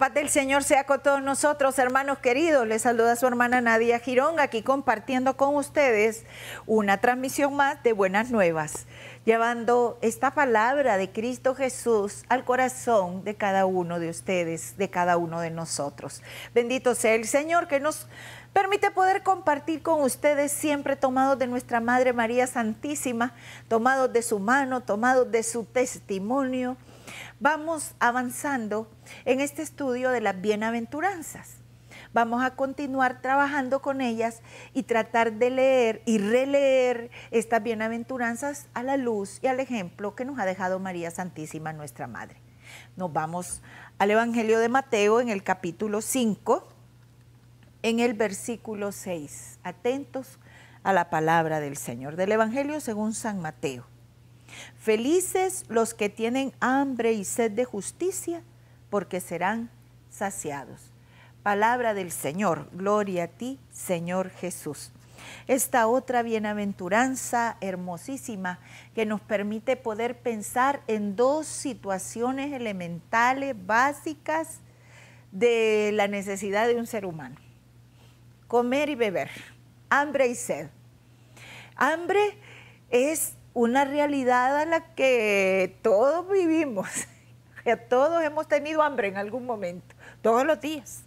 paz del Señor sea con todos nosotros, hermanos queridos. Les saluda su hermana Nadia Girón, aquí compartiendo con ustedes una transmisión más de Buenas Nuevas, llevando esta palabra de Cristo Jesús al corazón de cada uno de ustedes, de cada uno de nosotros. Bendito sea el Señor que nos permite poder compartir con ustedes siempre tomados de nuestra Madre María Santísima, tomados de su mano, tomados de su testimonio Vamos avanzando en este estudio de las bienaventuranzas. Vamos a continuar trabajando con ellas y tratar de leer y releer estas bienaventuranzas a la luz y al ejemplo que nos ha dejado María Santísima, nuestra Madre. Nos vamos al Evangelio de Mateo en el capítulo 5, en el versículo 6. Atentos a la palabra del Señor, del Evangelio según San Mateo. Felices los que tienen hambre y sed de justicia, porque serán saciados. Palabra del Señor, gloria a ti, Señor Jesús. Esta otra bienaventuranza hermosísima que nos permite poder pensar en dos situaciones elementales, básicas, de la necesidad de un ser humano. Comer y beber, hambre y sed. Hambre es una realidad a la que todos vivimos. todos hemos tenido hambre en algún momento, todos los días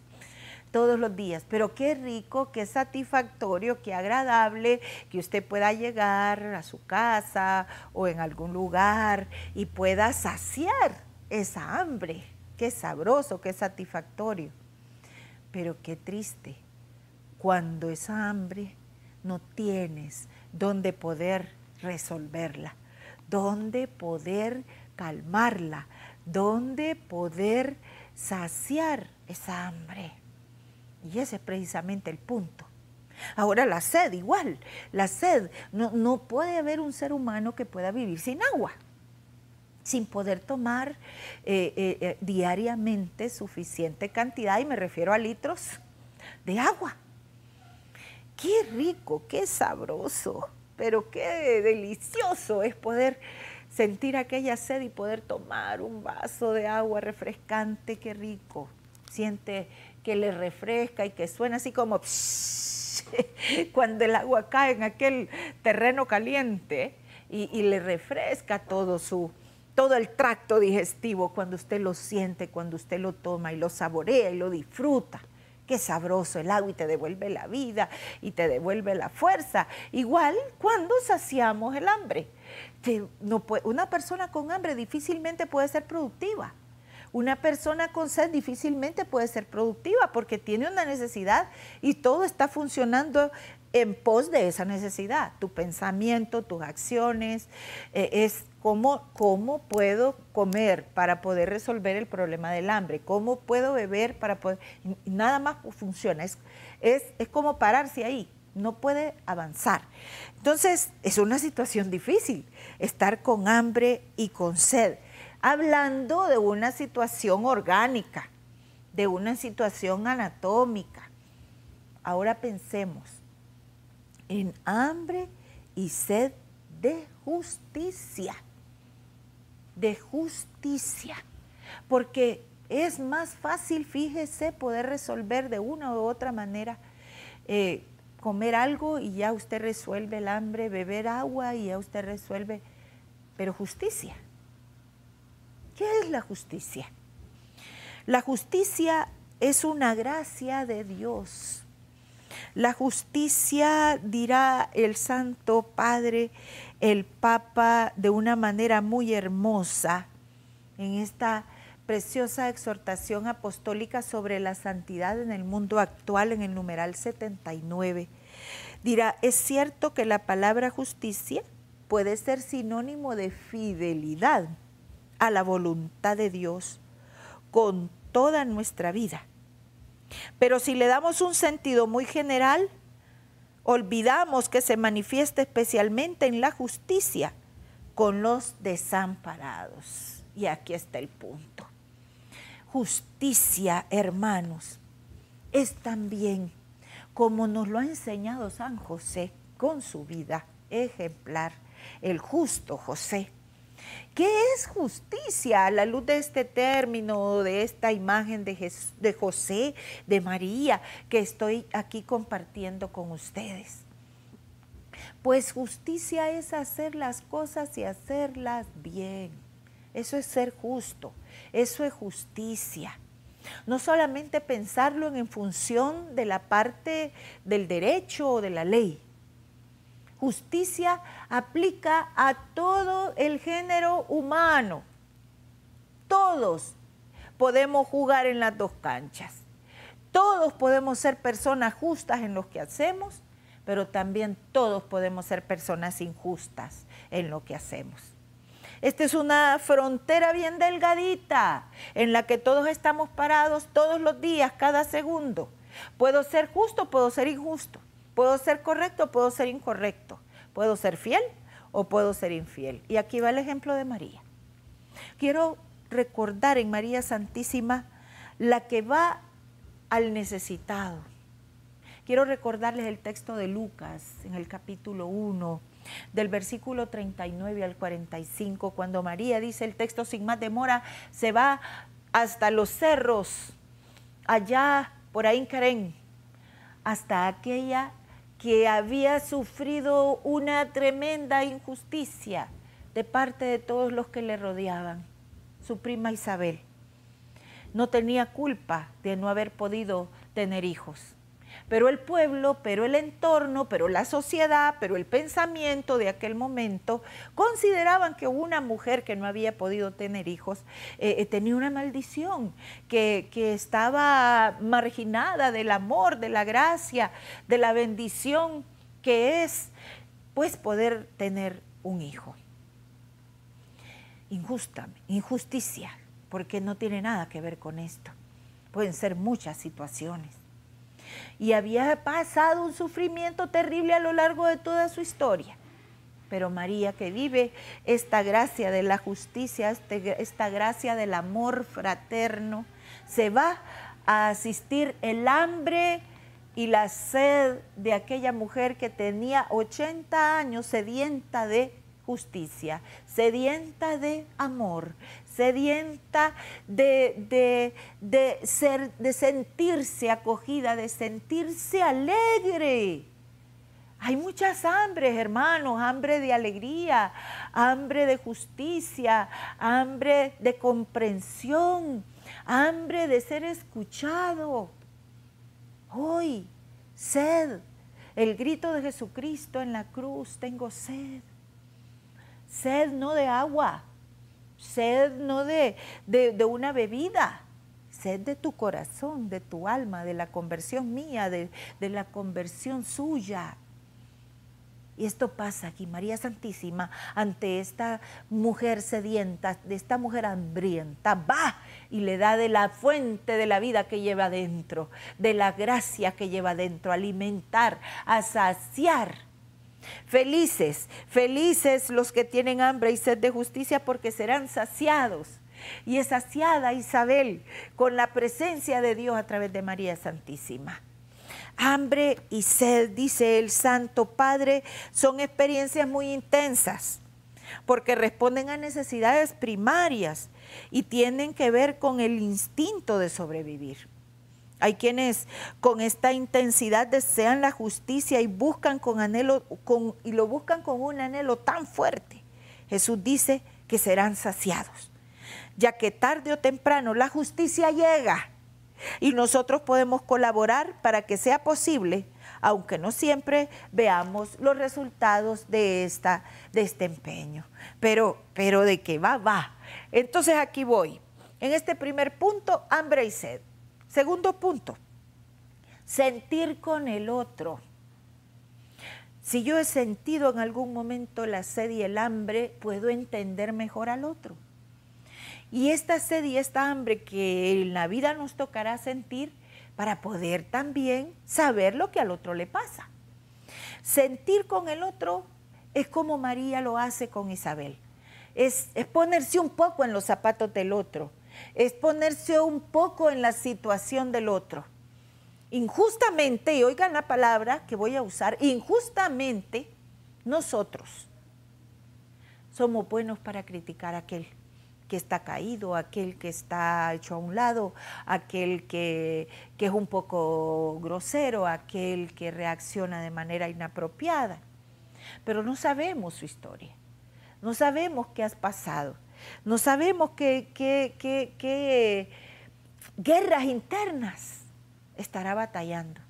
todos los días. Pero qué rico, qué satisfactorio, qué agradable que usted pueda llegar a su casa o en algún lugar y pueda saciar esa hambre. Qué sabroso, qué satisfactorio. Pero qué triste cuando esa hambre no tienes donde poder resolverla, dónde poder calmarla, dónde poder saciar esa hambre. Y ese es precisamente el punto. Ahora la sed igual, la sed, no, puede haber un ser humano que pueda vivir sin agua sin poder tomar eh, eh, eh, diariamente suficiente cantidad, y me refiero a litros de agua. Qué rico, qué sabroso pero qué delicioso es poder sentir aquella sed y poder tomar un vaso de agua refrescante, qué rico. Siente que le refresca y que suena así como cuando el agua cae en aquel terreno caliente y, y, le refresca todo su todo el tracto digestivo cuando usted lo siente, cuando usted lo toma y lo saborea y lo disfruta. Qué sabroso el agua y te devuelve la vida y te devuelve la fuerza. Igual cuando saciamos el hambre. una persona con hambre difícilmente puede ser productiva. Una persona con sed difícilmente puede ser productiva porque tiene una necesidad y todo está funcionando en pos de esa necesidad. Tu pensamiento, tus acciones, eh, es ¿Cómo, puedo comer para poder resolver el problema del hambre? ¿Cómo puedo beber para poder...? Nada más funciona. es como pararse ahí. No puede avanzar. Entonces, es una situación difícil estar con hambre y con sed. Hablando de una situación orgánica, de una situación anatómica. Ahora pensemos en hambre y sed de justicia de justicia, porque es más fácil, fíjese, poder resolver de una u otra manera. Eh, comer algo y ya usted resuelve el hambre, beber agua y ya usted resuelve, pero justicia. ¿Qué es la justicia? La justicia es una gracia de Dios la justicia, dirá el Santo Padre, el Papa, de una manera muy hermosa en esta preciosa exhortación apostólica sobre la santidad en el mundo actual en el numeral 79. Dirá, es cierto que la palabra justicia puede ser sinónimo de fidelidad a la voluntad de Dios con toda nuestra vida pero si le damos un sentido muy general, olvidamos que se manifiesta especialmente en la justicia con los desamparados. Y aquí está el punto. Justicia, hermanos, es también, como nos lo ha enseñado San José con su vida ejemplar, el justo José ¿Qué es justicia a la luz de este término, de esta imagen de, de José, de María, que estoy aquí compartiendo con ustedes? Pues justicia es hacer las cosas y hacerlas bien. Eso es ser justo, eso es justicia. No solamente pensarlo en función de la parte del derecho o de la ley, justicia aplica a todo el género humano. Todos podemos jugar en las dos canchas. Todos podemos ser personas justas en lo que hacemos, pero también todos podemos ser personas injustas en lo que hacemos. Esta es una frontera bien delgadita en la que todos estamos parados todos los días, cada segundo. Puedo ser justo, puedo ser injusto. Puedo ser correcto, puedo ser incorrecto, puedo ser fiel o puedo ser infiel. Y aquí va el ejemplo de María. Quiero recordar en María Santísima la que va al necesitado. Quiero recordarles el texto de Lucas en el capítulo 1, del versículo 39 al 45, cuando María dice el texto sin más demora, se va hasta los cerros, allá por ahí en Carén, hasta aquella que había sufrido una tremenda injusticia de parte de todos los que le rodeaban, su prima Isabel. No tenía culpa de no haber podido tener hijos pero el pueblo, pero el entorno, pero la sociedad, pero el pensamiento de aquel momento, consideraban que una mujer que no había podido tener hijos eh, eh, tenía una maldición, que, que estaba marginada del amor, de la gracia, de la bendición que es pues poder tener un hijo. Injusta, injusticia, porque no tiene nada que ver con esto. Pueden ser muchas situaciones y había pasado un sufrimiento terrible a lo largo de toda su historia. Pero María que vive esta gracia de la justicia, este esta gracia del amor fraterno, se va a asistir el hambre y la sed de aquella mujer que tenía 80 años sedienta de justicia, sedienta de amor, sedienta de, de, ser, de sentirse acogida, de sentirse alegre. Hay muchas hambres, hermanos, hambre de alegría, hambre de justicia, hambre de comprensión, hambre de ser escuchado. Hoy, sed, el grito de Jesucristo en la cruz, tengo sed. Sed no de agua, sed no de, una bebida, sed de tu corazón, de tu alma, de la conversión mía, de, de la conversión suya. Y esto pasa aquí, María Santísima, ante esta mujer sedienta, de esta mujer hambrienta, va y le da de la fuente de la vida que lleva dentro, de la gracia que lleva dentro, alimentar, a saciar Felices, felices los que tienen hambre y sed de justicia porque serán saciados. Y es saciada Isabel con la presencia de Dios a través de María Santísima. Hambre y sed, dice el Santo Padre, son experiencias muy intensas porque responden a necesidades primarias y tienen que ver con el instinto de sobrevivir. Hay quienes con esta intensidad desean la justicia y buscan con anhelo con, y lo buscan con un anhelo tan fuerte. Jesús dice que serán saciados, ya que tarde o temprano la justicia llega y nosotros podemos colaborar para que sea posible, aunque no siempre veamos los resultados de, esta, de este empeño. Pero, pero de qué va, va. Entonces aquí voy. En este primer punto, hambre y sed. Segundo punto, sentir con el otro. Si yo he sentido en algún momento la sed y el hambre, puedo entender mejor al otro. Y esta sed y esta hambre que en la vida nos tocará sentir para poder también saber lo que al otro le pasa. Sentir con el otro es como María lo hace con Isabel. Es, ponerse un poco en los zapatos del otro es ponerse un poco en la situación del otro. Injustamente, y oigan la palabra que voy a usar, injustamente nosotros somos buenos para criticar a aquel que está caído, aquel que está hecho a un lado, aquel que, que es un poco grosero, aquel que reacciona de manera inapropiada. Pero no sabemos su historia, no sabemos qué has pasado. No sabemos qué, guerras internas estará batallando.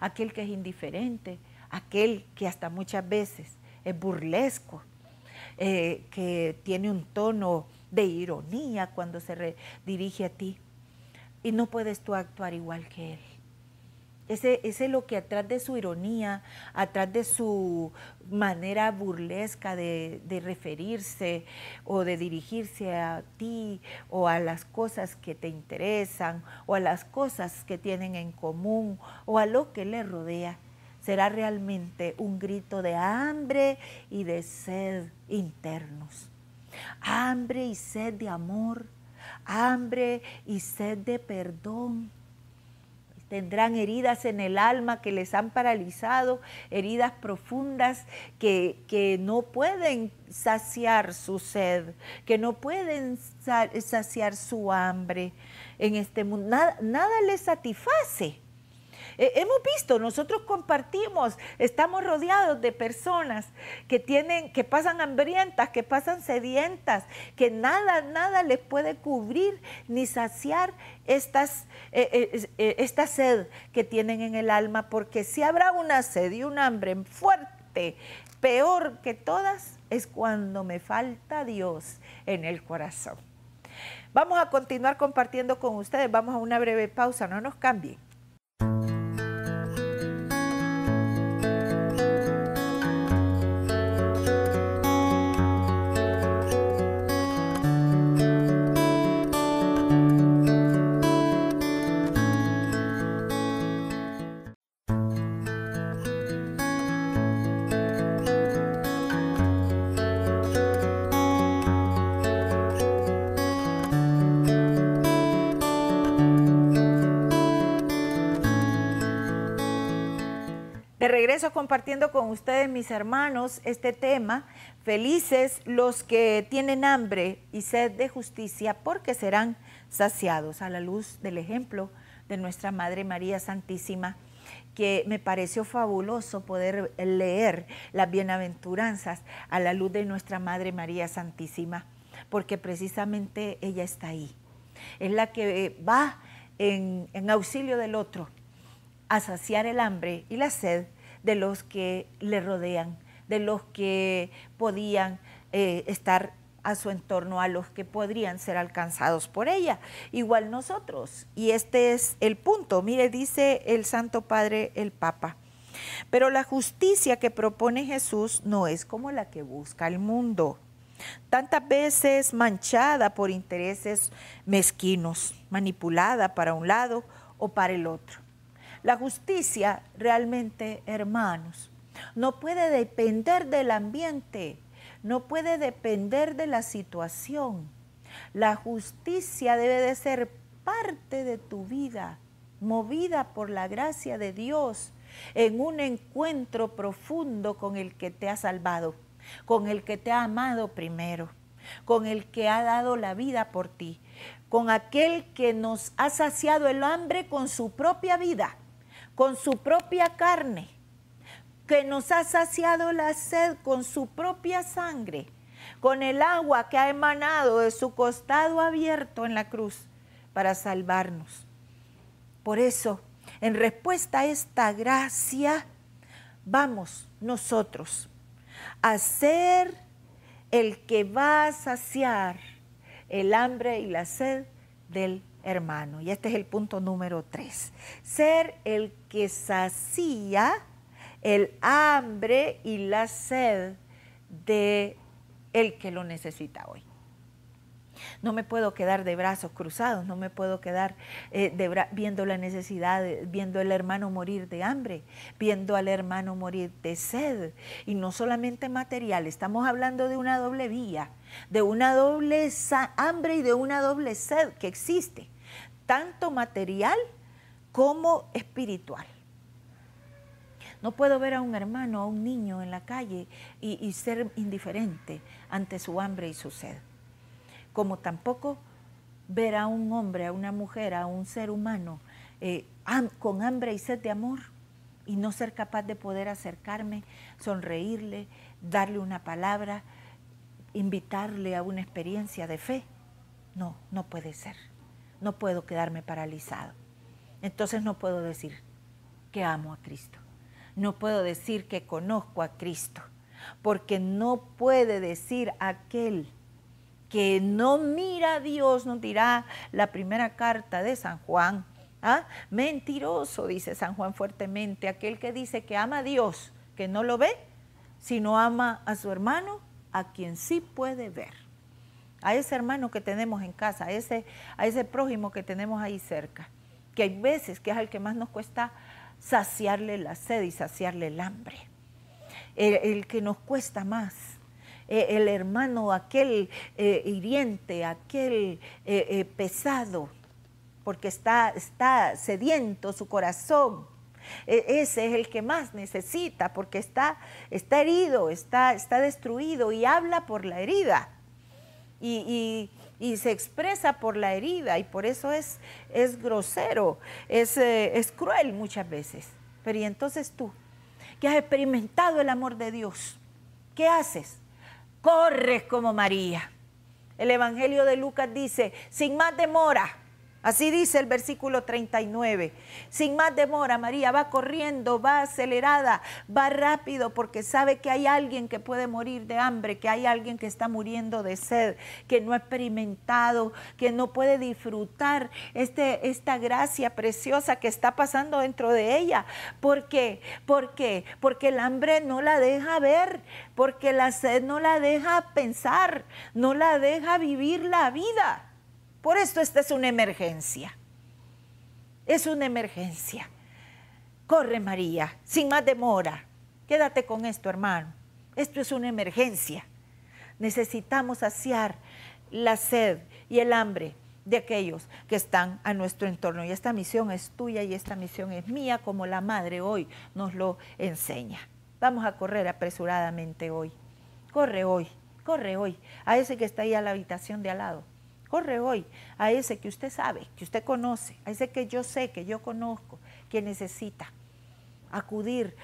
Aquel que es indiferente, aquel que hasta muchas veces es burlesco, eh, que tiene un tono de ironía cuando se dirige a ti. Y no puedes tú actuar igual que él. Ese, ese lo que atrás de su ironía, atrás de su manera burlesca de, de, referirse o de dirigirse a ti o a las cosas que te interesan o a las cosas que tienen en común o a lo que le rodea, será realmente un grito de hambre y de sed internos. Hambre y sed de amor, hambre y sed de perdón tendrán heridas en el alma que les han paralizado, heridas profundas que, que no pueden saciar su sed, que no pueden saciar su hambre en este mundo. Nada, nada les satisface. Eh, hemos visto, nosotros compartimos, estamos rodeados de personas que tienen, que pasan hambrientas, que pasan sedientas, que nada, nada les puede cubrir ni saciar eh, eh, esta sed que tienen en el alma, porque si habrá una sed y un hambre fuerte, peor que todas, es cuando me falta Dios en el corazón. Vamos a continuar compartiendo con ustedes. Vamos a una breve pausa, no nos cambien. regreso compartiendo con ustedes, mis hermanos, este tema. Felices los que tienen hambre y sed de justicia, porque serán saciados a la luz del ejemplo de nuestra Madre María Santísima que me pareció fabuloso poder leer las bienaventuranzas a la luz de nuestra Madre María Santísima, porque precisamente ella está ahí. Es la que va en, auxilio del otro a saciar el hambre y la sed de los que le rodean, de los que podían eh, estar a su entorno, a los que podrían ser alcanzados por ella. Igual nosotros. Y este es el punto. Mire, dice el Santo Padre, el Papa. Pero la justicia que propone Jesús no es como la que busca el mundo, tantas veces manchada por intereses mezquinos, manipulada para un lado o para el otro. La justicia realmente, hermanos, no puede depender del ambiente, no puede depender de la situación. La justicia debe de ser parte de tu vida, movida por la gracia de Dios en un encuentro profundo con el que te ha salvado, con el que te ha amado primero, con el que ha dado la vida por ti, con aquel que nos ha saciado el hambre con su propia vida con su propia carne, que nos ha saciado la sed con su propia sangre, con el agua que ha emanado de su costado abierto en la cruz para salvarnos. Por eso, en respuesta a esta gracia, vamos nosotros a ser el que va a saciar el hambre y la sed del hermano, y este es el punto número tres, ser el que sacía el hambre y la sed de el que lo necesita hoy. No me puedo quedar de brazos cruzados, no me puedo quedar eh, viendo la necesidad, viendo al hermano morir de hambre, viendo al hermano morir de sed. Y no solamente material, estamos hablando de una doble vía de una doble hambre y de una doble sed que existe, tanto material como espiritual. No puedo ver a un hermano, a un niño en la calle y, ser indiferente ante su hambre y su sed. Como tampoco ver a un hombre, a una mujer, a un ser humano eh, con hambre y sed de amor y no ser capaz de poder acercarme, sonreírle, darle una palabra, invitarle a una experiencia de fe. No, no puede ser. No puedo quedarme paralizado. Entonces no puedo decir que amo a Cristo. No puedo decir que conozco a Cristo. Porque no puede decir aquel que no mira a Dios, nos dirá la primera carta de San Juan. ¿ah? Mentiroso, dice San Juan fuertemente, aquel que dice que ama a Dios, que no lo ve, sino ama a su hermano, a quien sí puede ver, a ese hermano que tenemos en casa, a ese, a ese prójimo que tenemos ahí cerca, que hay veces que es al que más nos cuesta saciarle la sed y saciarle el hambre, el, que nos cuesta más, e, el, hermano aquel e, hiriente, aquel e, pesado, porque está, está sediento su corazón e, ese es el que más necesita porque está, está herido, está, está destruido y habla por la herida. Y, se expresa por la herida y por eso es, es grosero, es, eh, es cruel muchas veces. Pero entonces tú, que has experimentado el amor de Dios, ¿qué haces? Corres como María. El Evangelio de Lucas dice, sin más demora, Así dice el versículo 39. Sin más demora, María va corriendo, va acelerada, va rápido porque sabe que hay alguien que puede morir de hambre, que hay alguien que está muriendo de sed, que no ha experimentado, que no puede disfrutar este, esta gracia preciosa que está pasando dentro de ella. ¿Por qué? ¿Por qué? Porque el hambre no la deja ver, porque la sed no la deja pensar, no la deja vivir la vida. Por esto esta es una emergencia. Es una emergencia. Corre María, sin más demora. Quédate con esto, hermano. Esto es una emergencia. Necesitamos saciar la sed y el hambre de aquellos que están a nuestro entorno. Y esta misión es tuya y esta misión es mía, como la Madre hoy nos lo enseña. Vamos a correr apresuradamente hoy. Corre hoy, corre hoy. A ese que está ahí a la habitación de al lado corre hoy a ese que usted sabe, que usted conoce, a ese que yo sé, que yo conozco, que necesita acudir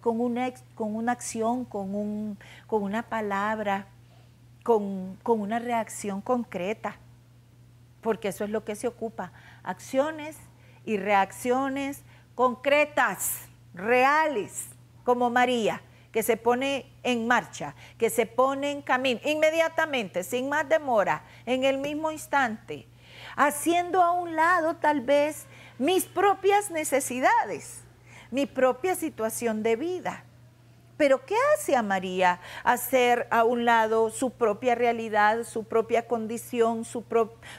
con, una, con una acción, con, un, con una palabra, con, con una reacción concreta, porque eso es lo que se ocupa, acciones y reacciones concretas, reales, como María que se pone en marcha, que se pone en camino, inmediatamente, sin más demora, en el mismo instante, haciendo a un lado tal vez mis propias necesidades, mi propia situación de vida. Pero ¿qué hace a María hacer a un lado su propia realidad, su propia condición, su,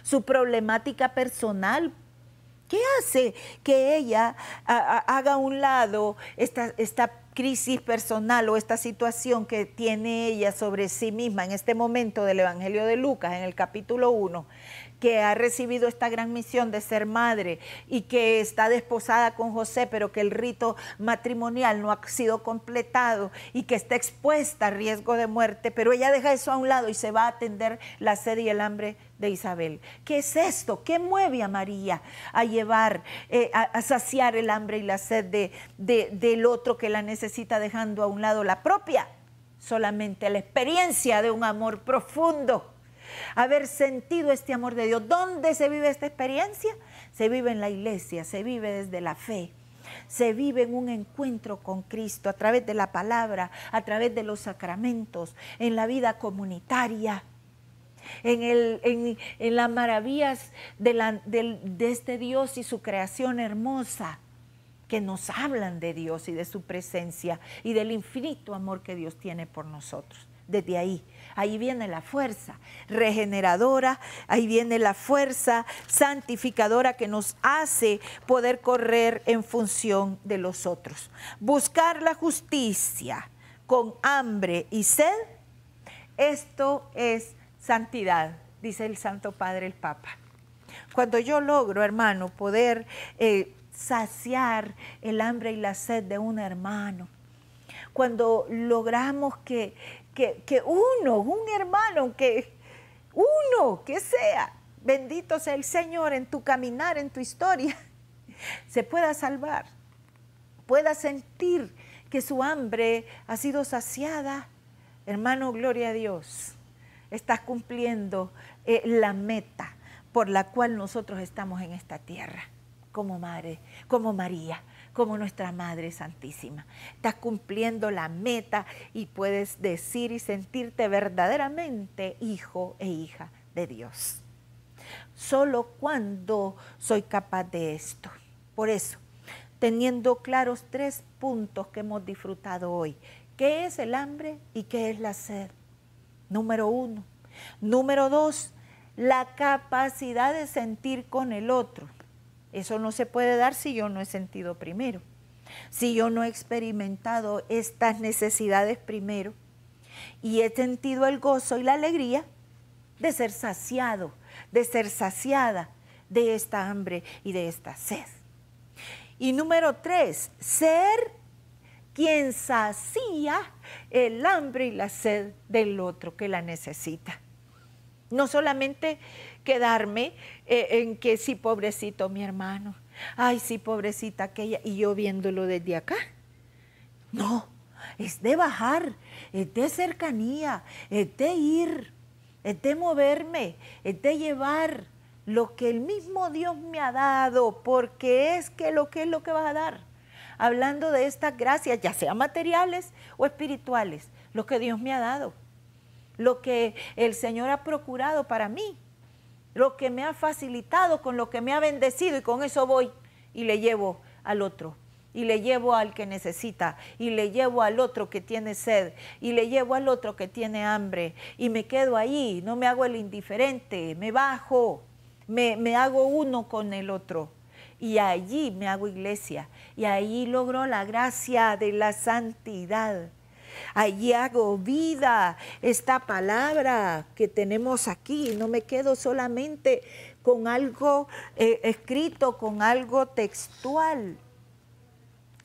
su problemática personal ¿Qué hace que ella haga a un lado esta, esta crisis personal o esta situación que tiene ella sobre sí misma en este momento del Evangelio de Lucas, en el capítulo 1? que ha recibido esta gran misión de ser madre y que está desposada con José, pero que el rito matrimonial no ha sido completado y que está expuesta a riesgo de muerte, pero ella deja eso a un lado y se va a atender la sed y el hambre de Isabel. ¿Qué es esto? ¿Qué mueve a María a llevar, eh, a, saciar el hambre y la sed del otro que la necesita, dejando a un lado la propia? Solamente la experiencia de un amor profundo haber sentido este amor de Dios. ¿Dónde se vive esta experiencia? Se vive en la iglesia, se vive desde la fe. Se vive en un encuentro con Cristo a través de la palabra, a través de los sacramentos, en la vida comunitaria, en, el, en, las maravillas de, de este Dios y su creación hermosa que nos hablan de Dios y de su presencia y del infinito amor que Dios tiene por nosotros. Desde ahí ahí viene la fuerza, regeneradora, ahí viene la fuerza santificadora que nos hace poder correr en función de los otros. Buscar la justicia con hambre y sed, esto es santidad, dice el Santo Padre el Papa. Cuando yo logro, hermano, poder eh, saciar el hambre y la sed de un hermano, cuando logramos que que, uno, un hermano, que uno que sea, bendito sea el Señor en tu caminar, en tu historia, se pueda salvar, pueda sentir que su hambre ha sido saciada. Hermano, gloria a Dios, estás cumpliendo eh, la meta por la cual nosotros estamos en esta tierra, como madre, como María como nuestra Madre Santísima. Estás cumpliendo la meta y puedes decir y sentirte verdaderamente hijo e hija de Dios. Solo cuando soy capaz de esto. Por eso, teniendo claros tres puntos que hemos disfrutado hoy. ¿Qué es el hambre y qué es la sed? Número uno. Número dos, la capacidad de sentir con el otro. Eso no se puede dar si yo no he sentido primero, si yo no he experimentado estas necesidades primero y he sentido el gozo y la alegría de ser saciado, de ser saciada de esta hambre y de esta sed. Y número tres, ser quien sacía el hambre y la sed del otro que la necesita. No solamente quedarme eh, en que sí, pobrecito mi hermano, ay, sí, pobrecita aquella, y yo viéndolo desde acá. No, es de bajar, es de cercanía, es de ir, es de moverme, es de llevar lo que el mismo Dios me ha dado, porque es que lo que es lo que vas a dar. Hablando de estas gracias, ya sea materiales o espirituales, lo que Dios me ha dado, lo que el Señor ha procurado para mí, lo que me ha facilitado, con lo que me ha bendecido y con eso voy y le llevo al otro y le llevo al que necesita, y le llevo al otro que tiene sed, y le llevo al otro que tiene hambre, y me quedo ahí, no me hago el indiferente, me bajo, me, me hago uno con el otro. Y allí me hago iglesia, y allí logro la gracia de la santidad. Allí hago vida esta palabra que tenemos aquí. No me quedo solamente con algo eh, escrito, con algo textual,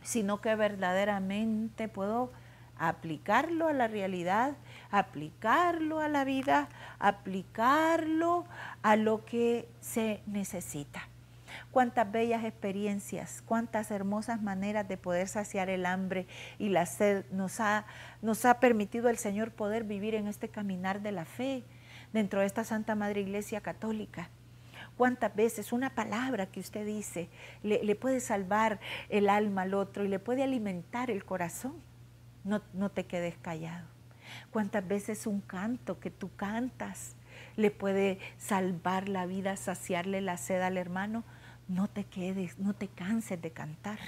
sino que verdaderamente puedo aplicarlo a la realidad, aplicarlo a la vida, aplicarlo a lo que se necesita cuántas bellas experiencias, cuántas hermosas maneras de poder saciar el hambre y la sed nos ha, permitido el Señor poder vivir en este caminar de la fe dentro de esta Santa Madre Iglesia Católica cuántas veces una palabra que usted dice le, puede salvar el alma al otro y le puede alimentar el corazón. No, no te quedes callado. Cuántas veces un canto que tú cantas le puede salvar la vida, saciarle la sed al hermano no te quedes, no te canses de cantar.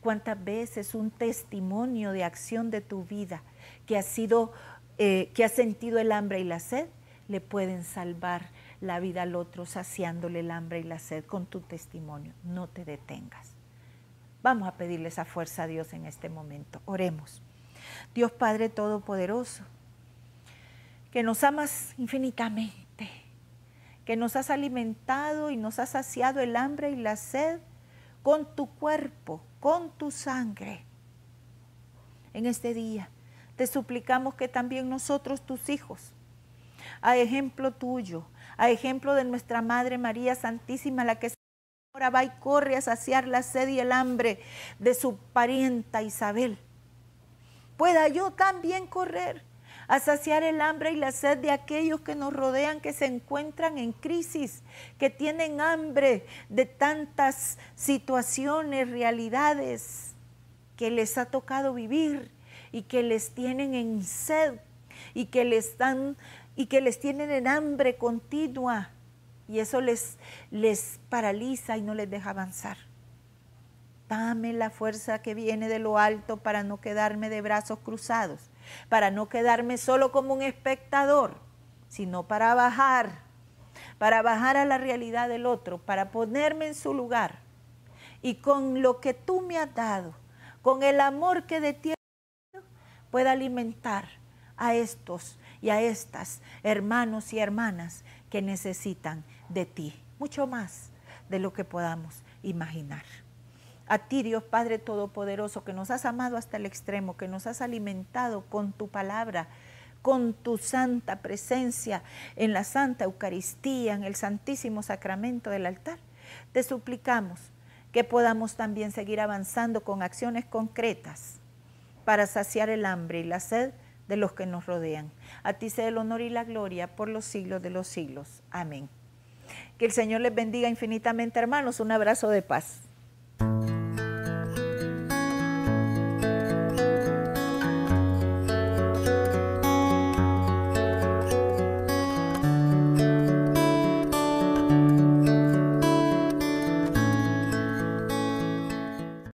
Cuántas veces un testimonio de acción de tu vida que ha sido, eh, que ha sentido el hambre y la sed, le pueden salvar la vida al otro saciándole el hambre y la sed con tu testimonio. No te detengas. Vamos a pedirle esa fuerza a Dios en este momento. Oremos. Dios Padre Todopoderoso, que nos amas infinitamente que nos has alimentado y nos has saciado el hambre y la sed con tu cuerpo, con tu sangre. En este día te suplicamos que también nosotros, tus hijos, a ejemplo tuyo, a ejemplo de nuestra Madre María Santísima, la que ahora va y corre a saciar la sed y el hambre de su parienta Isabel, pueda yo también correr a saciar el hambre y la sed de aquellos que nos rodean, que se encuentran en crisis, que tienen hambre de tantas situaciones, realidades que les ha tocado vivir y que les tienen en sed y que les y que les tienen en hambre continua y eso les les paraliza y no les deja avanzar. Dame la fuerza que viene de lo alto para no quedarme de brazos cruzados para no quedarme solo como un espectador, sino para bajar, para bajar a la realidad del otro, para ponerme en su lugar. Y con lo que tú me has dado, con el amor que de ti pueda alimentar a estos y a estas hermanos y hermanas que necesitan de ti, mucho más de lo que podamos imaginar. A ti, Dios Padre Todopoderoso, que nos has amado hasta el extremo, que nos has alimentado con tu palabra, con tu santa presencia en la Santa Eucaristía, en el Santísimo Sacramento del altar. Te suplicamos que podamos también seguir avanzando con acciones concretas para saciar el hambre y la sed de los que nos rodean. A ti sea el honor y la gloria por los siglos de los siglos. Amén. Que el Señor les bendiga infinitamente, hermanos. Un abrazo de paz.